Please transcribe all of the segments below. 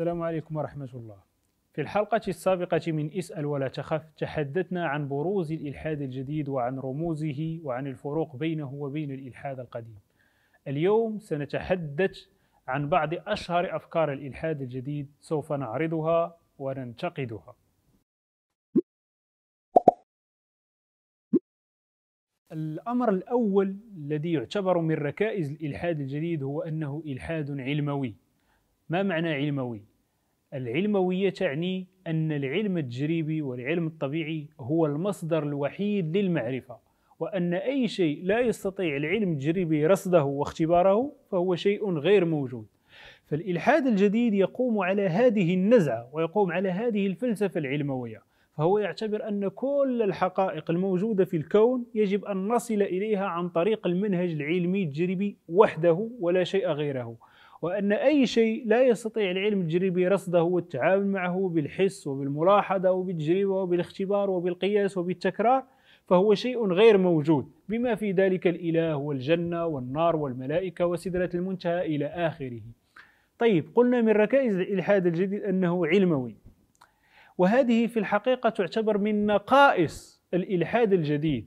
السلام عليكم ورحمة الله في الحلقة السابقة من اسأل ولا تخف تحدثنا عن بروز الإلحاد الجديد وعن رموزه وعن الفروق بينه وبين الإلحاد القديم اليوم سنتحدث عن بعض أشهر أفكار الإلحاد الجديد سوف نعرضها وننتقدها الأمر الأول الذي يعتبر من ركائز الإلحاد الجديد هو أنه إلحاد علموي ما معنى علموي؟ العلموية تعني أن العلم التجريبي والعلم الطبيعي هو المصدر الوحيد للمعرفة وأن أي شيء لا يستطيع العلم التجريبي رصده واختباره فهو شيء غير موجود فالإلحاد الجديد يقوم على هذه النزعة ويقوم على هذه الفلسفة العلموية فهو يعتبر أن كل الحقائق الموجودة في الكون يجب أن نصل إليها عن طريق المنهج العلمي التجريبي وحده ولا شيء غيره وأن أي شيء لا يستطيع العلم التجريبي رصده والتعامل معه بالحس وبالملاحظة وبالتجربة وبالاختبار وبالقياس وبالتكرار فهو شيء غير موجود بما في ذلك الإله والجنة والنار والملائكة وسدرة المنتهى إلى آخره طيب قلنا من ركائز الإلحاد الجديد أنه علموي وهذه في الحقيقة تعتبر من نقائص الإلحاد الجديد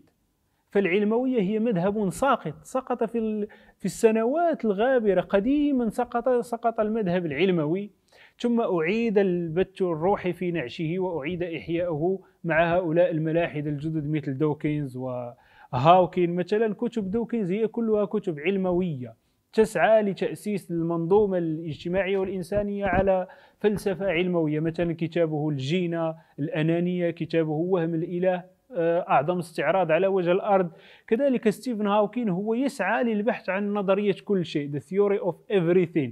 فالعلموية هي مذهب ساقط سقط في في السنوات الغابرة قديما سقط سقط المذهب العلموي ثم أعيد البت الروحي في نعشه وأعيد إحياؤه مع هؤلاء الملاحدة الجدد مثل دوكنز وهاوكين مثلا كتب دوكنز هي كلها كتب علموية تسعى لتأسيس المنظومة الاجتماعية والإنسانية على فلسفة علموية مثلا كتابه الجينة الأنانية كتابه وهم الإله آه، اعظم استعراض على وجه الارض كذلك ستيفن هاوكين هو يسعى للبحث عن نظريه كل شيء the theory of everything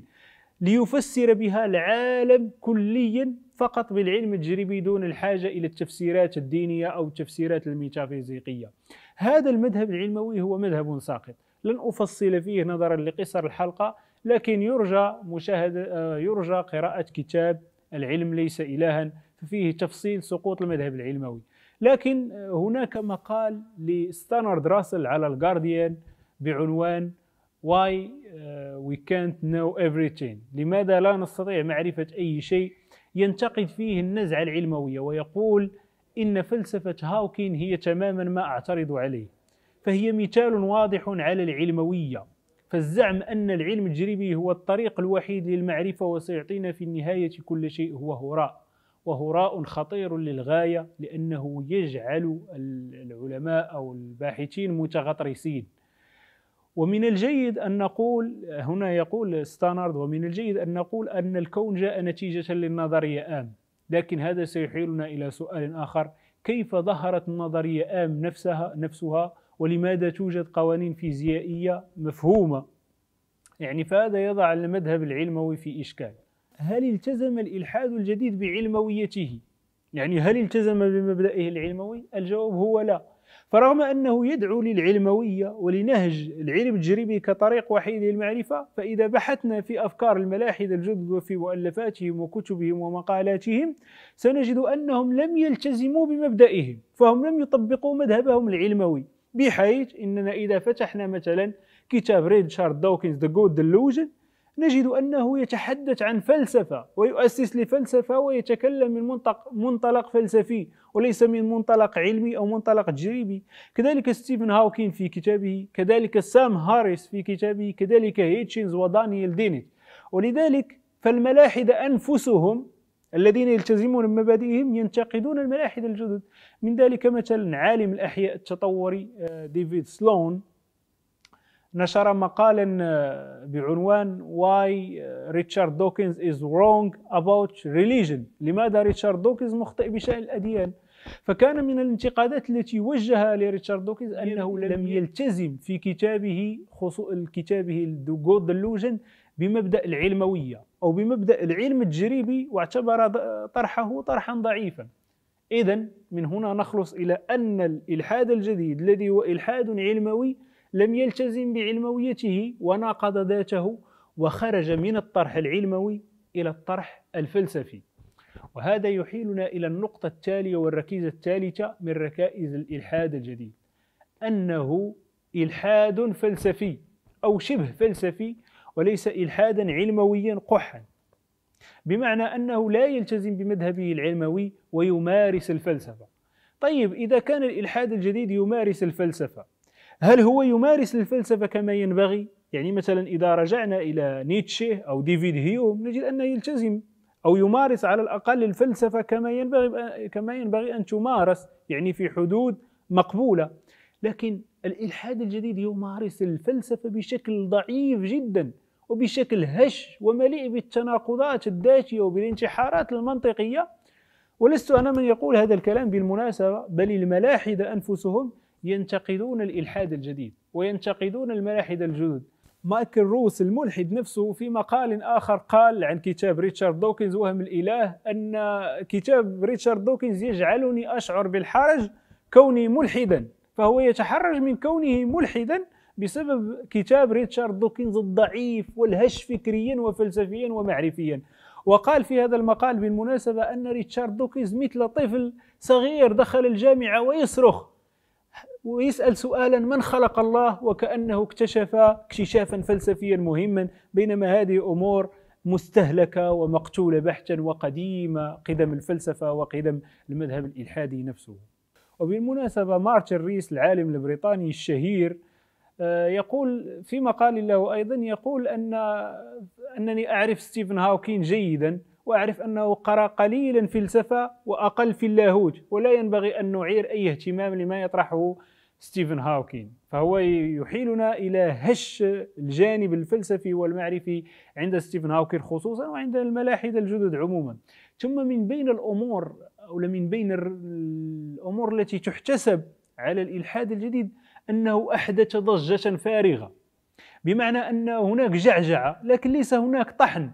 ليفسر بها العالم كليا فقط بالعلم التجريبي دون الحاجه الى التفسيرات الدينيه او التفسيرات الميتافيزيقيه هذا المذهب العلموي هو مذهب ساقط لن افصل فيه نظرا لقصر الحلقه لكن يرجى مشاهده آه، يرجى قراءه كتاب العلم ليس الها ففيه تفصيل سقوط المذهب العلموي لكن هناك مقال لستانارد راسل على الجارديان بعنوان Why uh, we can't know everything لماذا لا نستطيع معرفة أي شيء ينتقد فيه النزعة العلموية ويقول إن فلسفة هاوكين هي تماما ما أعترض عليه فهي مثال واضح على العلموية فالزعم أن العلم التجريبي هو الطريق الوحيد للمعرفة وسيعطينا في النهاية كل شيء هو هراء وهراء خطير للغاية لأنه يجعل العلماء أو الباحثين متغطرسين ومن الجيد أن نقول هنا يقول ستانارد ومن الجيد أن نقول أن الكون جاء نتيجة للنظرية آم لكن هذا سيحيلنا إلى سؤال آخر كيف ظهرت النظرية آم نفسها نفسها ولماذا توجد قوانين فيزيائية مفهومة يعني فهذا يضع المذهب العلموي في إشكال هل التزم الإلحاد الجديد بعلمويته يعني هل التزم بمبدئه العلموي الجواب هو لا فرغم أنه يدعو للعلموية ولنهج العلم التجريبي كطريق وحيد للمعرفة فإذا بحثنا في أفكار الملاحدة الجدد وفي مؤلفاتهم وكتبهم ومقالاتهم سنجد أنهم لم يلتزموا بمبدئهم فهم لم يطبقوا مذهبهم العلموي بحيث أننا إذا فتحنا مثلا كتاب ريتشارد دوكنز ذا جود Delusion نجد أنه يتحدث عن فلسفة ويؤسس لفلسفة ويتكلم من منطق منطلق فلسفي وليس من منطلق علمي أو منطلق تجريبي كذلك ستيفن هاوكين في كتابه كذلك سام هاريس في كتابه كذلك هيتشنز ودانيال دينيت ولذلك فالملاحدة أنفسهم الذين يلتزمون بمبادئهم ينتقدون الملاحدة الجدد من ذلك مثلا عالم الأحياء التطوري آه، ديفيد سلون نشر مقالا آه، بعنوان Why آه، Richard Dawkins is wrong about religion لماذا ريتشارد دوكنز مخطئ بشأن الأديان فكان من الانتقادات التي وجهها لريتشارد دوكنز أنه لم يلتزم في كتابه كتابه The Delusion بمبدأ العلموية أو بمبدأ العلم التجريبي واعتبر طرحه طرحا ضعيفا إذا من هنا نخلص إلى أن الإلحاد الجديد الذي هو إلحاد علموي لم يلتزم بعلمويته وناقض ذاته وخرج من الطرح العلموي إلى الطرح الفلسفي وهذا يحيلنا إلى النقطة التالية والركيزة الثالثة من ركائز الإلحاد الجديد أنه إلحاد فلسفي أو شبه فلسفي وليس إلحادا علمويا قحا بمعنى أنه لا يلتزم بمذهبه العلموي ويمارس الفلسفة طيب إذا كان الإلحاد الجديد يمارس الفلسفة هل هو يمارس الفلسفة كما ينبغي؟ يعني مثلا إذا رجعنا إلى نيتشه أو ديفيد هيوم نجد أنه يلتزم أو يمارس على الأقل الفلسفة كما ينبغي كما ينبغي أن تمارس يعني في حدود مقبولة لكن الإلحاد الجديد يمارس الفلسفة بشكل ضعيف جدا وبشكل هش ومليء بالتناقضات الذاتية وبالانتحارات المنطقية ولست أنا من يقول هذا الكلام بالمناسبة بل الملاحدة أنفسهم ينتقدون الإلحاد الجديد وينتقدون الملاحدة الجدد مايكل روس الملحد نفسه في مقال آخر قال عن كتاب ريتشارد دوكنز وهم الإله أن كتاب ريتشارد دوكنز يجعلني أشعر بالحرج كوني ملحدا فهو يتحرج من كونه ملحدا بسبب كتاب ريتشارد دوكنز الضعيف والهش فكريا وفلسفيا ومعرفيا وقال في هذا المقال بالمناسبة أن ريتشارد دوكنز مثل طفل صغير دخل الجامعة ويصرخ ويسأل سؤالا من خلق الله وكأنه اكتشف اكتشافا فلسفيا مهما بينما هذه أمور مستهلكة ومقتولة بحتا وقديمة قدم الفلسفة وقدم المذهب الإلحادي نفسه وبالمناسبة مارتن ريس العالم البريطاني الشهير آه، يقول في مقال له أيضا يقول أن أنني أعرف ستيفن هاوكين جيدا وأعرف أنه قرأ قليلا فلسفة وأقل في اللاهوت ولا ينبغي أن نعير أي اهتمام لما يطرحه ستيفن هاوكين فهو يحيلنا إلى هش الجانب الفلسفي والمعرفي عند ستيفن هاوكين خصوصا وعند الملاحدة الجدد عموما ثم من بين الأمور أو من بين الأمور التي تحتسب على الإلحاد الجديد أنه أحدث ضجة فارغة بمعنى أن هناك جعجعة لكن ليس هناك طحن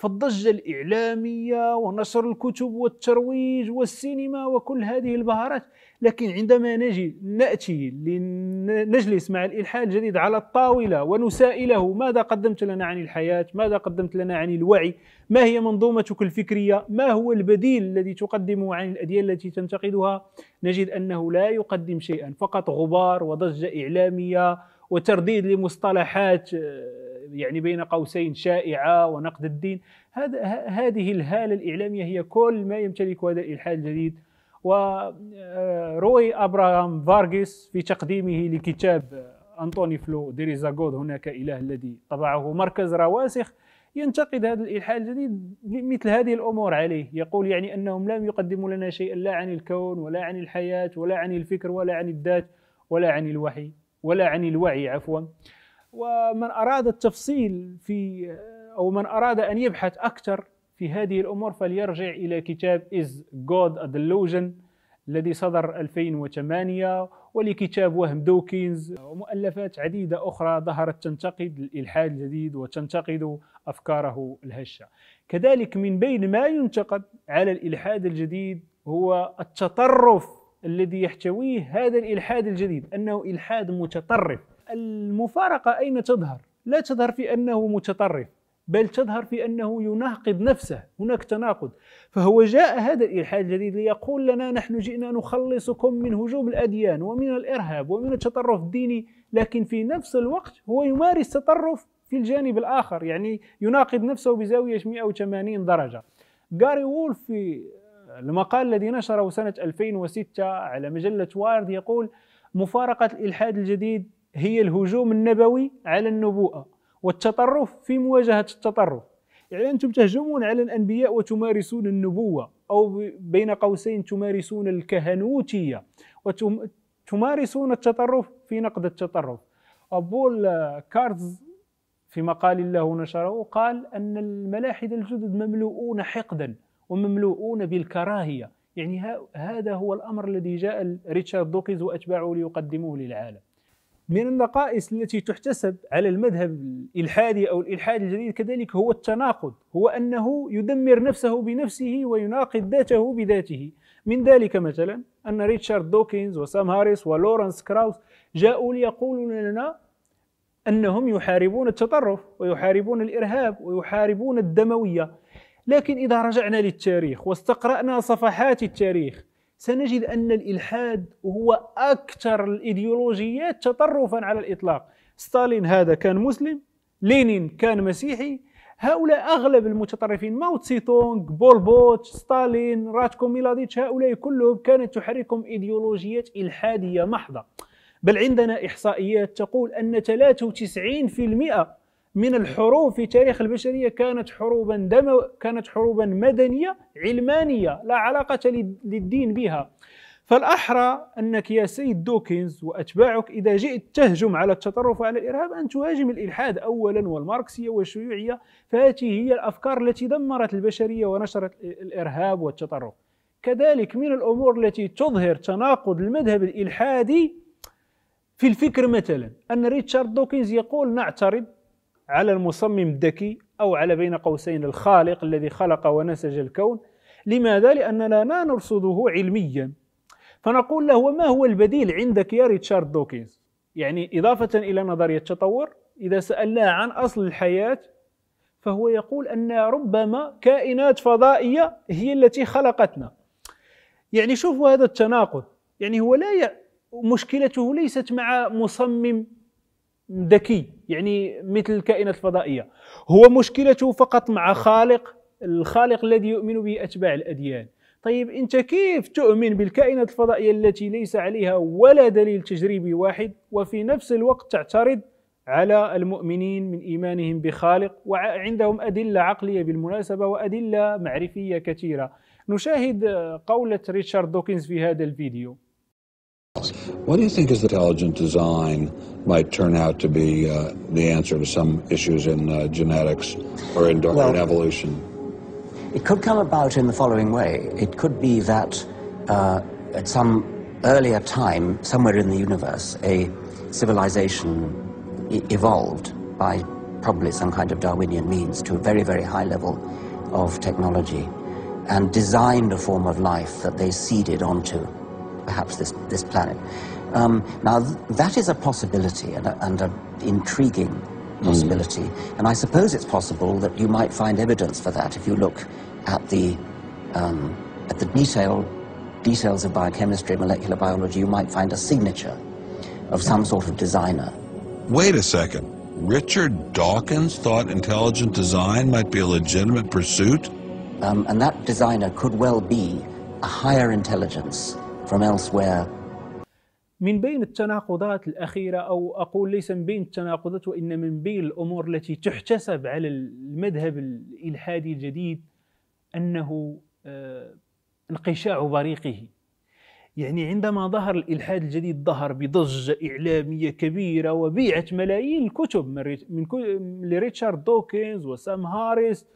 فالضجة الإعلامية ونشر الكتب والترويج والسينما وكل هذه البهارات لكن عندما نجي نأتي لنجلس مع الإلحاد الجديد على الطاولة ونسائله ماذا قدمت لنا عن الحياة ماذا قدمت لنا عن الوعي ما هي منظومتك الفكرية ما هو البديل الذي تقدمه عن الأديان التي تنتقدها نجد أنه لا يقدم شيئا فقط غبار وضجة إعلامية وترديد لمصطلحات آه، يعني بين قوسين شائعه ونقد الدين هذا هذه الهاله الاعلاميه هي كل ما يمتلكه هذا الالحاد الجديد وروي آه، ابراهام فارغيس في تقديمه لكتاب آه، انطوني فلو ديريزاغود هناك اله الذي طبعه مركز رواسخ ينتقد هذا الالحاد الجديد مثل هذه الامور عليه يقول يعني انهم لم يقدموا لنا شيئا لا عن الكون ولا عن الحياه ولا عن الفكر ولا عن الذات ولا عن الوحي ولا عن الوعي عفوا ومن أراد التفصيل في أو من أراد أن يبحث أكثر في هذه الأمور فليرجع إلى كتاب Is God a Delusion الذي صدر 2008 ولكتاب وهم دوكينز ومؤلفات عديدة أخرى ظهرت تنتقد الإلحاد الجديد وتنتقد أفكاره الهشة كذلك من بين ما ينتقد على الإلحاد الجديد هو التطرف الذي يحتويه هذا الإلحاد الجديد أنه إلحاد متطرف المفارقة أين تظهر؟ لا تظهر في أنه متطرف بل تظهر في أنه يناقض نفسه هناك تناقض فهو جاء هذا الإلحاد الجديد ليقول لنا نحن جئنا نخلصكم من هجوم الأديان ومن الإرهاب ومن التطرف الديني لكن في نفس الوقت هو يمارس تطرف في الجانب الآخر يعني يناقض نفسه بزاوية 180 درجة جاري وولف في المقال الذي نشره سنة 2006 على مجلة وارد يقول مفارقة الإلحاد الجديد هي الهجوم النبوي على النبوءة والتطرف في مواجهة التطرف يعني أنتم تهجمون على الأنبياء وتمارسون النبوة أو بين قوسين تمارسون الكهنوتية وتمارسون التطرف في نقد التطرف أبول كارتز في مقال له نشره قال أن الملاحدة الجدد مملوءون حقدا ومملوءون بالكراهية يعني هذا هو الأمر الذي جاء ريتشارد دوكيز وأتباعه ليقدموه للعالم من النقائص التي تحتسب على المذهب الإلحادي أو الإلحاد الجديد كذلك هو التناقض هو أنه يدمر نفسه بنفسه ويناقض ذاته بذاته من ذلك مثلا أن ريتشارد دوكنز وسام هاريس ولورنس كراوس جاءوا ليقولوا لنا أنهم يحاربون التطرف ويحاربون الإرهاب ويحاربون الدموية لكن إذا رجعنا للتاريخ واستقرأنا صفحات التاريخ سنجد أن الإلحاد هو أكثر الإيديولوجيات تطرفا على الإطلاق ستالين هذا كان مسلم لينين كان مسيحي هؤلاء أغلب المتطرفين ماو تسي تونغ بول بوت ستالين راتكو ميلاديتش هؤلاء كلهم كانت تحركهم إيديولوجيات إلحادية محضة بل عندنا إحصائيات تقول أن 93% من الحروب في تاريخ البشريه كانت حروبا دم كانت حروبا مدنيه علمانيه لا علاقه للدين بها فالاحرى انك يا سيد دوكنز واتباعك اذا جئت تهجم على التطرف وعلى الارهاب ان تهاجم الالحاد اولا والماركسيه والشيوعيه فهذه هي الافكار التي دمرت البشريه ونشرت الارهاب والتطرف كذلك من الامور التي تظهر تناقض المذهب الالحادي في الفكر مثلا ان ريتشارد دوكنز يقول نعترض على المصمم الذكي أو على بين قوسين الخالق الذي خلق ونسج الكون لماذا؟ لأننا لا نرصده علميا فنقول له وما هو البديل عندك يا ريتشارد دوكينز يعني إضافة إلى نظرية التطور إذا سألناه عن أصل الحياة فهو يقول أن ربما كائنات فضائية هي التي خلقتنا يعني شوفوا هذا التناقض يعني هو لا ي... مشكلته ليست مع مصمم ذكي يعني مثل الكائنات الفضائيه هو مشكلته فقط مع خالق الخالق الذي يؤمن به اتباع الاديان طيب انت كيف تؤمن بالكائنات الفضائيه التي ليس عليها ولا دليل تجريبي واحد وفي نفس الوقت تعترض على المؤمنين من ايمانهم بخالق وعندهم ادله عقليه بالمناسبه وادله معرفيه كثيره نشاهد قوله ريتشارد دوكنز في هذا الفيديو What do you think is intelligent design might turn out to be uh, the answer to some issues in uh, genetics or in, well, in, evolution? It could come about in the following way. It could be that uh, at some earlier time, somewhere in the universe, a civilization evolved by probably some kind of Darwinian means to a very, very high level of technology and designed a form of life that they seeded onto perhaps this, this planet. Um, now, th that is a possibility and, and an intriguing mm. possibility. Mm. And I suppose it's possible that you might find evidence for that if you look at the, um, at the detail, details of biochemistry, molecular biology, you might find a signature of some sort of designer. Wait a second. Richard Dawkins thought intelligent design might be a legitimate pursuit? Um, and that designer could well be a higher intelligence from elsewhere من بين التناقضات الأخيرة أو أقول ليس من بين التناقضات وإنما من بين الأمور التي تحتسب على المذهب الإلحادي الجديد أنه آه، انقشاع بريقه يعني عندما ظهر الإلحاد الجديد ظهر بضجة إعلامية كبيرة وبيعت ملايين الكتب من لريتشارد دوكنز وسام هاريس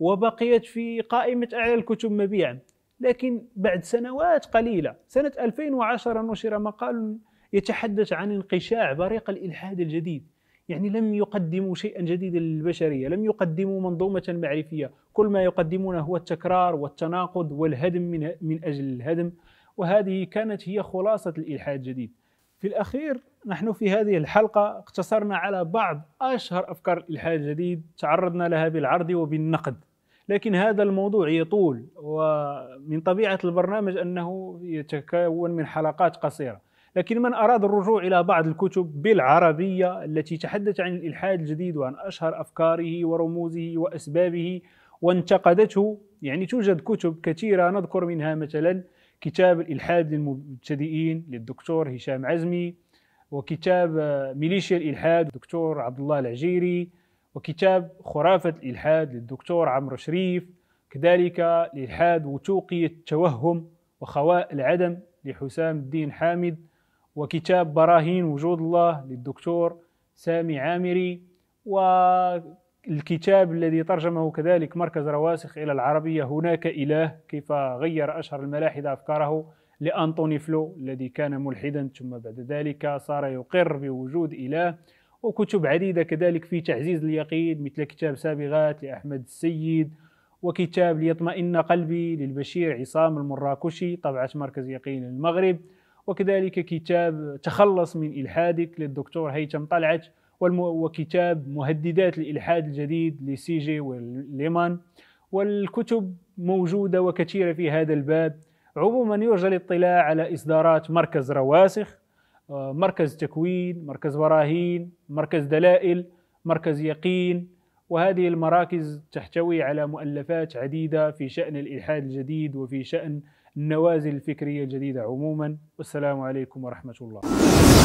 وبقيت في قائمة أعلى الكتب مبيعا لكن بعد سنوات قليلة سنة 2010 نشر مقال يتحدث عن انقشاع بريق الإلحاد الجديد يعني لم يقدموا شيئا جديدا للبشرية لم يقدموا منظومة معرفية كل ما يقدمونه هو التكرار والتناقض والهدم من, من أجل الهدم وهذه كانت هي خلاصة الإلحاد الجديد في الأخير نحن في هذه الحلقة اقتصرنا على بعض أشهر أفكار الإلحاد الجديد تعرضنا لها بالعرض وبالنقد لكن هذا الموضوع يطول ومن طبيعة البرنامج أنه يتكون من حلقات قصيرة لكن من أراد الرجوع إلى بعض الكتب بالعربية التي تحدث عن الإلحاد الجديد وعن أشهر أفكاره ورموزه وأسبابه وانتقدته يعني توجد كتب كثيرة نذكر منها مثلا كتاب الإلحاد للمبتدئين للدكتور هشام عزمي وكتاب ميليشيا الإلحاد للدكتور عبد الله العجيري وكتاب خرافة الإلحاد للدكتور عمرو شريف كذلك الإلحاد وتوقية التوهم وخواء العدم لحسام الدين حامد وكتاب براهين وجود الله للدكتور سامي عامري والكتاب الذي ترجمه كذلك مركز رواسخ إلى العربية هناك إله كيف غير أشهر الملاحدة أفكاره لأنطوني فلو الذي كان ملحدا ثم بعد ذلك صار يقر بوجود إله وكتب عديدة كذلك في تعزيز اليقين مثل كتاب سابغات لأحمد السيد وكتاب ليطمئن قلبي للبشير عصام المراكشي طبعة مركز يقين المغرب وكذلك كتاب تخلص من إلحادك للدكتور هيثم طلعت وكتاب مهددات الإلحاد الجديد لسيجي جي وليمان والكتب موجودة وكثيرة في هذا الباب عموما يرجى الاطلاع على إصدارات مركز رواسخ آه، مركز تكوين مركز براهين مركز دلائل مركز يقين وهذه المراكز تحتوي على مؤلفات عديدة في شأن الإلحاد الجديد وفي شأن النوازل الفكرية الجديدة عموما والسلام عليكم ورحمة الله